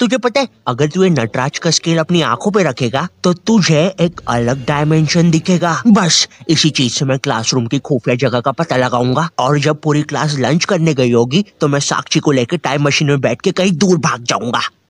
तुझे पता है अगर तू ये नटराज का स्केल अपनी आंखों पे रखेगा तो तुझे एक अलग डायमेंशन दिखेगा बस इसी चीज से मैं क्लासरूम की खुफिया जगह का पता लगाऊंगा और जब पूरी क्लास लंच करने गई होगी तो मैं साक्षी को लेकर टाइम मशीन में बैठ के कहीं दूर भाग जाऊंगा